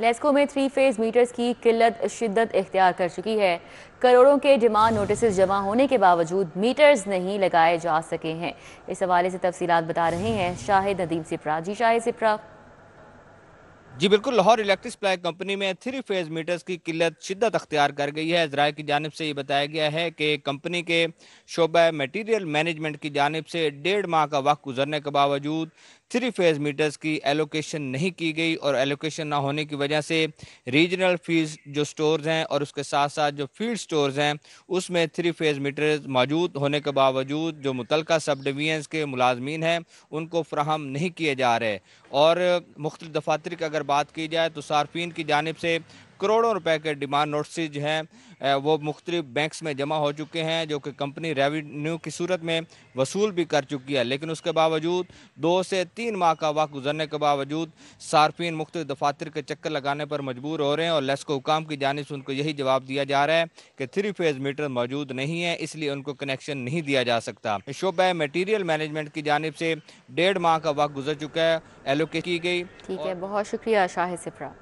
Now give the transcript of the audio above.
लेस्को में three phase meters की किल्लत शिद्दत इख्तियार कर चुकी है करोड़ों के डिमांड नोटिस जमा होने के बावजूद मीटर्स नहीं लगाए जा सके हैं इस हवाले से तफसीत बता रहे हैं शाहिद नदीम सिप्रा जी शाहिद सिप्रा जी बिल्कुल लाहौर इलेक्ट्रिक सप्लाई कंपनी में थ्री फेज मीटर्स की किल्लत शिद्दत अख्तियार कर गई है जराये की जानब से ये बताया गया है कि कंपनी के शोबा मटेरियल मैनेजमेंट की जानब से डेढ़ माह का वक्त गुजरने के बावजूद थ्री फेज मीटर्स की एलोकेशन नहीं की गई और एलोकेशन ना होने की वजह से रीजनल फीस जो स्टोर्स हैं और उसके साथ साथ जो फील्ड स्टोर्स हैं उसमें थ्री फेज मीटर्स मौजूद होने के बावजूद जो मुतल सब डिवीजन्स के मुलाजमीन हैं उनको फ्राहम नहीं किए जा रहे और मुख्त दफातर की अगर बात की जाए तो सार्फिन की जानब से करोड़ों रुपए के डिमांड नोटिस हैं वो मुख्तलिफ बैंक्स में जमा हो चुके हैं जो कि कंपनी रेवेन्यू की सूरत में वसूल भी कर चुकी है लेकिन उसके बावजूद दो से तीन माह का वक्त गुजरने के बावजूद सार्फिन मुख्त दफातर के चक्कर लगाने पर मजबूर हो रहे हैं और लेस्को हुकाम की जानब से उनको यही जवाब दिया जा रहा है कि थ्री फेज मीटर मौजूद नहीं है इसलिए उनको कनेक्शन नहीं दिया जा सकता शोब मटीरियल मैनेजमेंट की जानब से डेढ़ माह का वक्त गुजर चुका है एलोकेट की गई ठीक है बहुत शुक्रिया शाहिद सिफरा